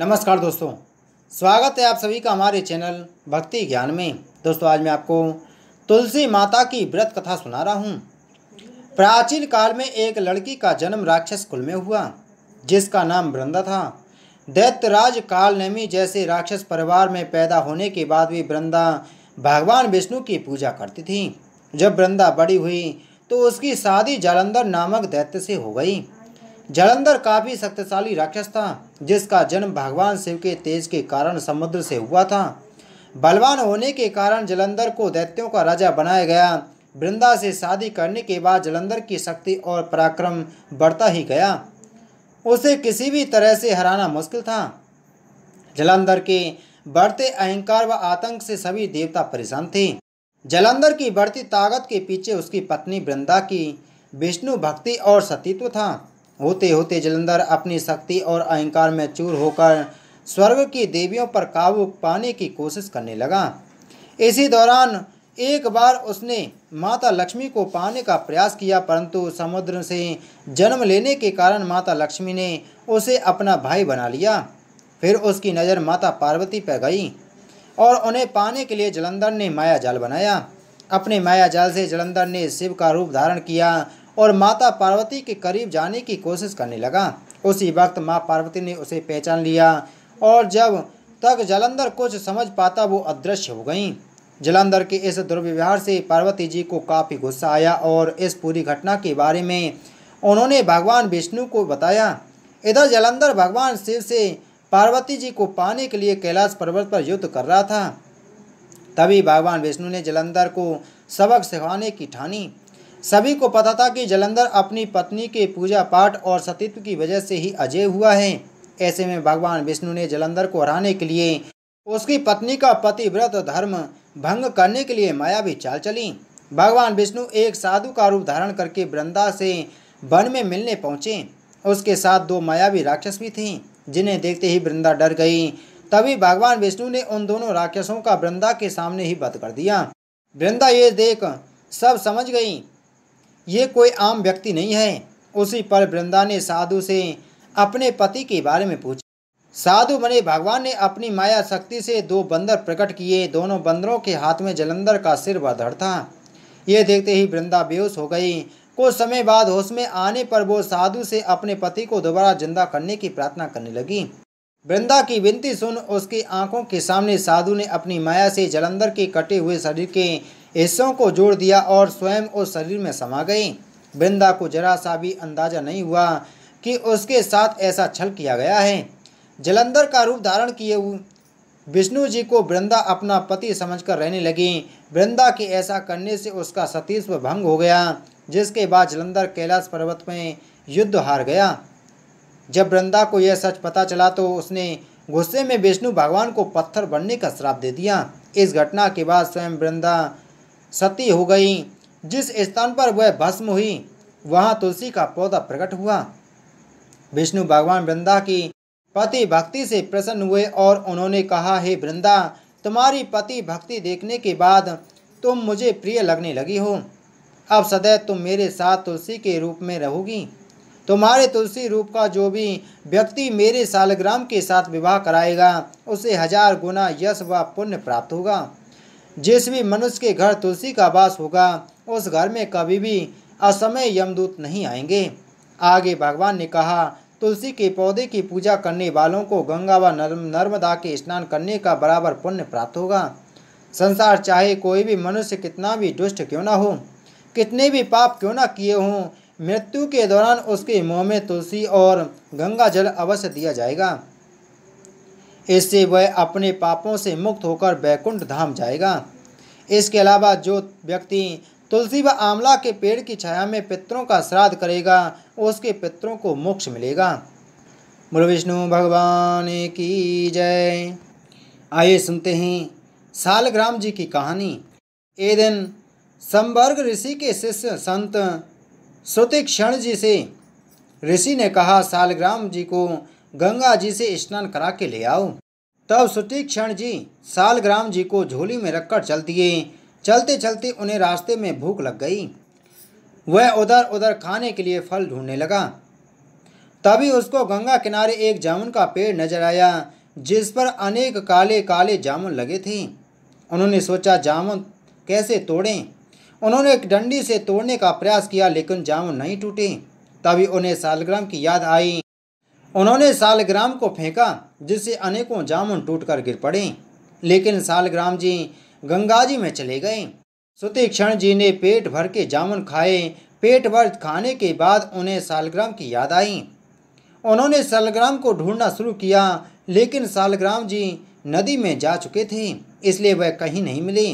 नमस्कार दोस्तों स्वागत है आप सभी का हमारे चैनल भक्ति ज्ञान में दोस्तों आज मैं आपको तुलसी माता की व्रत कथा सुना रहा हूँ प्राचीन काल में एक लड़की का जन्म राक्षस कुल में हुआ जिसका नाम वृंदा था दैत्यराज कालनेमी जैसे राक्षस परिवार में पैदा होने के बाद भी वृंदा भगवान विष्णु की पूजा करती थी जब वृंदा बड़ी हुई तो उसकी शादी जालंधर नामक दैत्य से हो गई जलंधर काफी शक्तिशाली राक्षस था जिसका जन्म भगवान शिव के तेज के कारण समुद्र से हुआ था बलवान होने के कारण जलंधर को दैत्यों का राजा बनाया गया वृंदा से शादी करने के बाद जलंधर की शक्ति और पराक्रम बढ़ता ही गया उसे किसी भी तरह से हराना मुश्किल था जलंधर के बढ़ते अहंकार व आतंक से सभी देवता परेशान थे जलंधर की बढ़ती ताकत के पीछे उसकी पत्नी वृंदा की विष्णु भक्ति और सतीत्व था होते होते जलंधर अपनी शक्ति और अहंकार में चूर होकर स्वर्ग की देवियों पर काबू पाने की कोशिश करने लगा इसी दौरान एक बार उसने माता लक्ष्मी को पाने का प्रयास किया परंतु समुद्र से जन्म लेने के कारण माता लक्ष्मी ने उसे अपना भाई बना लिया फिर उसकी नज़र माता पार्वती पर गई और उन्हें पाने के लिए जलंधर ने माया जाल बनाया अपने माया जाल से जलंधर ने शिव का रूप धारण किया और माता पार्वती के करीब जाने की कोशिश करने लगा उसी वक्त माँ पार्वती ने उसे पहचान लिया और जब तक जलंधर कुछ समझ पाता वो अदृश्य हो गई जलंधर के इस दुर्व्यवहार से पार्वती जी को काफ़ी गुस्सा आया और इस पूरी घटना के बारे में उन्होंने भगवान विष्णु को बताया इधर जलंधर भगवान शिव से पार्वती जी को पाने के लिए कैलाश पर्वत पर युद्ध कर रहा था तभी भगवान विष्णु ने जलंधर को सबक सिखाने की ठानी सभी को पता था कि जलंधर अपनी पत्नी के पूजा पाठ और सतीत्व की वजह से ही अजय हुआ है ऐसे में भगवान विष्णु ने जलंधर को हराने के लिए उसकी पत्नी का पतिव्रत धर्म भंग करने के लिए माया भी चाल चली भगवान विष्णु एक साधु का रूप धारण करके वृंदा से वन में मिलने पहुँचे उसके साथ दो मायावी राक्षस भी थी जिन्हें देखते ही वृंदा डर गई तभी भगवान विष्णु ने उन दोनों राक्षसों का वृंदा के सामने ही बद कर दिया वृंदा ये देख सब समझ गई ये कोई आम व्यक्ति नहीं है उसी पर वृंदा ने साधु से अपने पति के बारे में पूछा साधु बने भगवान ने अपनी माया शक्ति से दो बंदर प्रकट किए दोनों बंदरों के हाथ में जलंधर का सिर व धड़ था ये देखते ही वृंदा बेहोश हो गई कुछ समय बाद होश में आने पर वो साधु से अपने पति को दोबारा जिंदा करने की प्रार्थना करने लगी वृंदा की विनती सुन उसकी आंखों के सामने साधु ने अपनी माया से जलंधर के कटे हुए शरीर के हिस्सों को जोड़ दिया और स्वयं उस शरीर में समा गई वृंदा को जरा सा भी अंदाजा नहीं हुआ कि उसके साथ ऐसा छल किया गया है जलंधर का रूप धारण किए विष्णु जी को वृंदा अपना पति समझकर रहने लगी वृंदा के ऐसा करने से उसका सतीस्व भंग हो गया जिसके बाद जलंधर कैलाश पर्वत में युद्ध हार गया जब वृंदा को यह सच पता चला तो उसने गुस्से में विष्णु भगवान को पत्थर बनने का श्राप दे दिया इस घटना के बाद स्वयं वृंदा सती हो गई जिस स्थान पर वह भस्म हुई वहाँ तुलसी का पौधा प्रकट हुआ विष्णु भगवान वृंदा की पति भक्ति से प्रसन्न हुए और उन्होंने कहा हे वृंदा तुम्हारी पति भक्ति देखने के बाद तुम मुझे प्रिय लगने लगी हो अब सदैव तुम मेरे साथ तुलसी के रूप में रहोगी तुम्हारे तुलसी रूप का जो भी व्यक्ति मेरे सालग्राम के साथ विवाह कराएगा उसे हजार गुना यश व पुण्य प्राप्त होगा जिस भी मनुष्य के घर तुलसी का वास होगा उस घर में कभी भी असमय यमदूत नहीं आएंगे आगे भगवान ने कहा तुलसी के पौधे की पूजा करने वालों को गंगा व नर्मदा के स्नान करने का बराबर पुण्य प्राप्त होगा संसार चाहे कोई भी मनुष्य कितना भी दुष्ट क्यों ना हो कितने भी पाप क्यों ना किए हों मृत्यु के दौरान उसके मुँह में तुलसी और गंगा जल अवश्य दिया जाएगा इससे वह अपने पापों से मुक्त होकर बैकुंठ धाम जाएगा इसके अलावा जो व्यक्ति तुलसी व आंवला के पेड़ की छाया में पितरों का श्राद्ध करेगा उसके पितरों को मोक्ष मिलेगा बोलो विष्णु भगवान की जय आइए सुनते हैं सालग्राम जी की कहानी ए दिन संवर्ग ऋषि के शिष्य संत श्रुतिक्षण जी से ऋषि ने कहा सालग्राम जी को गंगा जी से स्नान करा के ले आओ तब क्षण जी सालग्राम जी को झोली में रखकर चल दिए चलते चलते उन्हें रास्ते में भूख लग गई वह उधर उधर खाने के लिए फल ढूंढने लगा तभी उसको गंगा किनारे एक जामुन का पेड़ नजर आया जिस पर अनेक काले काले जामुन लगे थे उन्होंने सोचा जामुन कैसे तोड़ें उन्होंने एक डंडी से तोड़ने का प्रयास किया लेकिन जामुन नहीं टूटे तभी उन्हें सालग्राम की याद आई उन्होंने सालग्राम को फेंका जिससे अनेकों जामुन टूटकर गिर पड़े लेकिन सालग्राम जी गंगा जी में चले गए सुतीक्षण जी ने पेट भर के जामुन खाए पेट भर खाने के बाद उन्हें सालग्राम की याद आई उन्होंने सालग्राम को ढूंढना शुरू किया लेकिन सालग्राम जी नदी में जा चुके थे इसलिए वह कहीं नहीं मिले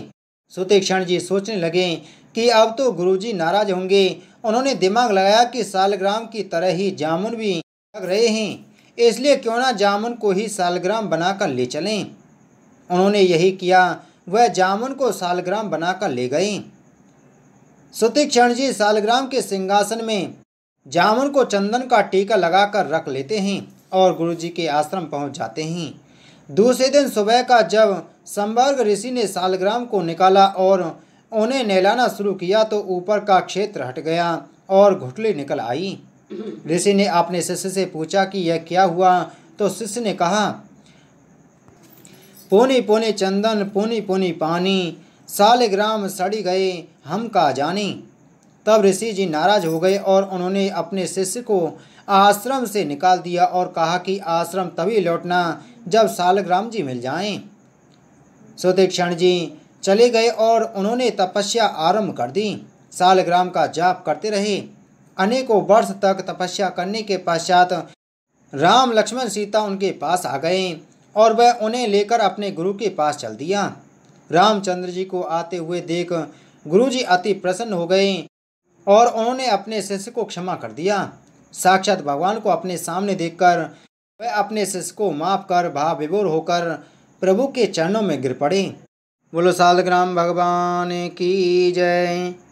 सुतीक्षण जी सोचने लगे कि अब तो गुरुजी नाराज होंगे उन्होंने दिमाग लगाया कि सालग्राम की तरह ही जामुन भी लग रहे हैं इसलिए क्यों ना जामुन को ही सालग्राम बनाकर ले चलें उन्होंने यही किया वह जामुन को सालग्राम बनाकर ले गए सुतिक्षण जी सालग्राम के सिंहासन में जामुन को चंदन का टीका लगाकर रख लेते हैं और गुरु जी के आश्रम पहुंच जाते हैं दूसरे दिन सुबह का जब संवर्ग ऋषि ने सालग्राम को निकाला और उन्हें नहलाना शुरू किया तो ऊपर का क्षेत्र हट गया और घुटली निकल आई ऋषि ने अपने शिष्य से पूछा कि यह क्या हुआ तो शिष्य ने कहा पोनी पोने चंदन पोनी पोनी पानी सालग्राम सड़ी गए हम का जानी तब ऋषि जी नाराज हो गए और उन्होंने अपने शिष्य को आश्रम से निकाल दिया और कहा कि आश्रम तभी लौटना जब सालग्राम जी मिल जाएं। सुतीक्षण जी चले गए और उन्होंने तपस्या आरंभ कर दी सालग्राम का जाप करते रहे अनेकों वर्ष तक तपस्या करने के पश्चात राम लक्ष्मण सीता उनके पास आ गए और वह उन्हें लेकर अपने गुरु के पास चल दिया रामचंद्र जी को आते हुए देख गुरु जी अति प्रसन्न हो गए और उन्होंने अपने शिष्य को क्षमा कर दिया साक्षात भगवान को अपने सामने देखकर वह अपने शिष्य को माफ कर भाव विभोर होकर प्रभु के चरणों में गिर पड़े बोलो सालग्राम भगवान की जय